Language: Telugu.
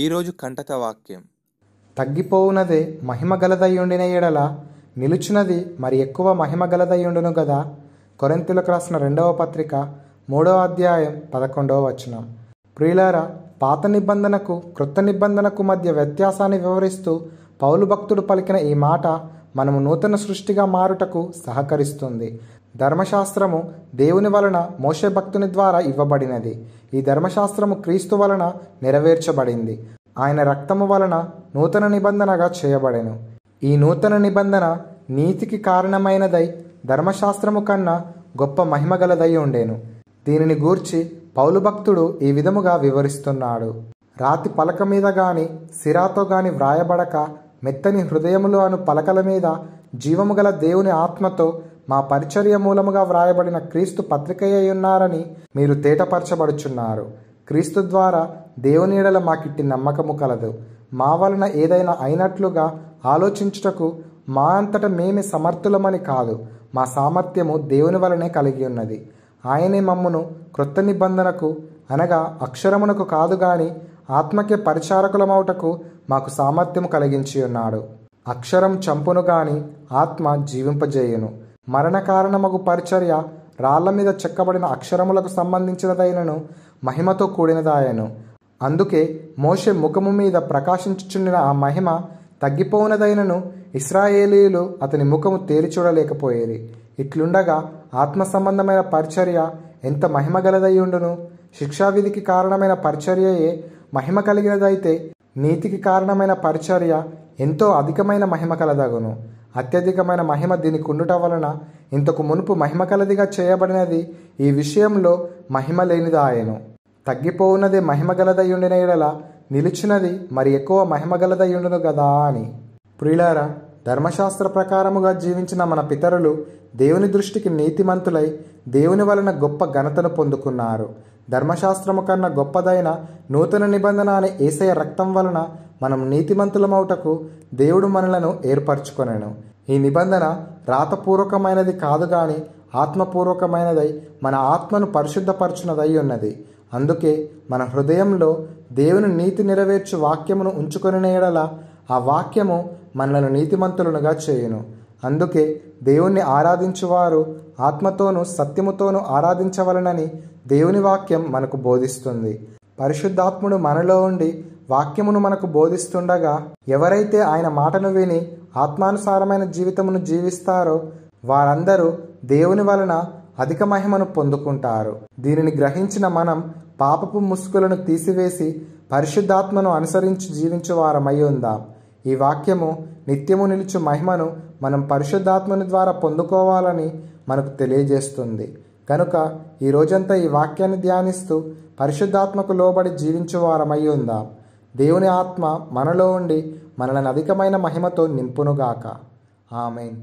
ఈరోజు కంటక వాక్యం తగ్గిపోవునదే గలదయ్యుండిన ఎడల నిలుచున్నది మరి ఎక్కువ మహిమ గలదయ్యుండును కదా కొరెంతులకు రాసిన రెండవ పత్రిక మూడవ అధ్యాయం పదకొండవ వచనం ప్రియులార పాత నిబంధనకు కృత నిబంధనకు మధ్య వ్యత్యాసాన్ని వివరిస్తూ పౌలు భక్తుడు పలికిన ఈ మాట మనము నూతన సృష్టిగా మారుటకు సహకరిస్తుంది ధర్మశాస్త్రము దేవుని వలన మోషే భక్తుని ద్వారా ఇవ్వబడినది ఈ ధర్మశాస్త్రము క్రీస్తు వలన నెరవేర్చబడింది ఆయన రక్తము వలన నూతన నిబంధనగా చేయబడెను ఈ నూతన నిబంధన నీతికి కారణమైనదై ధర్మశాస్త్రము కన్నా గొప్ప మహిమగలదై ఉండేను దీనిని గూర్చి పౌలు భక్తుడు ఈ విధముగా వివరిస్తున్నాడు రాతి పలక మీద గాని సిరాతో గాని వ్రాయబడక మెత్తని హృదయములు అను పలకల మీద జీవము గల దేవుని ఆత్మతో మా పరిచర్య మూలముగా వ్రాయబడిన క్రీస్తు పత్రికయ్య ఉన్నారని మీరు తేటపరచబడుచున్నారు క్రీస్తు ద్వారా దేవునీడల మాకిట్టి నమ్మకము కలదు మా వలన ఏదైనా అయినట్లుగా ఆలోచించుటకు మా అంతట మేమే సమర్థులమని కాదు మా సామర్థ్యము దేవుని వలనే కలిగి ఉన్నది ఆయనే మమ్మను క్రొత్త నిబంధనకు అనగా అక్షరమునకు కాదు గాని ఆత్మకే పరిచారకులమౌటకు మాకు సామర్థ్యము కలిగించి ఉన్నాడు అక్షరం చంపును గాని ఆత్మ జీవింపజేయును మరణ కారణమగు పరిచర్య రాళ్ల మీద చెక్కబడిన అక్షరములకు సంబంధించినదైనను మహిమతో కూడినదాయను అందుకే మోషే ముఖము మీద ప్రకాశించుచుండిన ఆ మహిమ తగ్గిపోనదైనను ఇస్రాయేలీలు అతని ముఖము తేలిచూడలేకపోయేది ఇట్లుండగా ఆత్మ సంబంధమైన పరిచర్య ఎంత మహిమ ఉండును శిక్షావిధికి కారణమైన పరిచర్యయే మహిమ కలిగినదైతే నీతికి కారణమైన పరిచర్య ఎంతో అధికమైన మహిమ కలదగును అత్యధికమైన మహిమ దీనికి ఉండుట వలన ఇంతకు మునుపు మహిమ కలదిగా చేయబడినది ఈ విషయంలో మహిమ లేనిది ఆయను తగ్గిపోవున్నది మహిమ గలదయ్యుండిన ఎడల నిలిచినది మరి ఎక్కువ మహిమ గలదయ్యుండును గదా అని ప్రియులారా ధర్మశాస్త్ర ప్రకారముగా జీవించిన మన పితరులు దేవుని దృష్టికి నీతిమంతులై దేవుని వలన గొప్ప ఘనతను పొందుకున్నారు ధర్మశాస్త్రము కన్నా గొప్పదైన నూతన నిబంధన అనే ఏసయ రక్తం వలన మనం నీతిమంతులమౌటకు దేవుడు మనలను ఏర్పరచుకొనెను ఈ నిబంధన రాతపూర్వకమైనది కాదు గాని ఆత్మపూర్వకమైనదై మన ఆత్మను పరిశుద్ధపరచునదై ఉన్నది అందుకే మన హృదయంలో దేవుని నీతి నెరవేర్చు వాక్యమును ఉంచుకొని ఆ వాక్యము మనలను నీతిమంతులనుగా చేయును అందుకే దేవుణ్ణి ఆరాధించువారు ఆత్మతోనూ సత్యముతోనూ ఆరాధించవలనని దేవుని వాక్యం మనకు బోధిస్తుంది పరిశుద్ధాత్ముడు మనలో ఉండి వాక్యమును మనకు బోధిస్తుండగా ఎవరైతే ఆయన మాటను విని ఆత్మానుసారమైన జీవితమును జీవిస్తారో వారందరూ దేవుని వలన అధిక మహిమను పొందుకుంటారు దీనిని గ్రహించిన మనం పాపపు ముసుగులను తీసివేసి పరిశుద్ధాత్మను అనుసరించి జీవించే వారమై ఉందాం ఈ వాక్యము నిత్యము నిలుచు మహిమను మనం పరిశుద్ధాత్మని ద్వారా పొందుకోవాలని మనకు తెలియజేస్తుంది కనుక ఈ రోజంతా ఈ వాక్యాన్ని ధ్యానిస్తూ పరిశుద్ధాత్మకు లోబడి జీవించే వారమై ఉందాం దేవుని ఆత్మ మనలో ఉండి మనలను అధికమైన మహిమతో నింపునుగాక ఆమెన్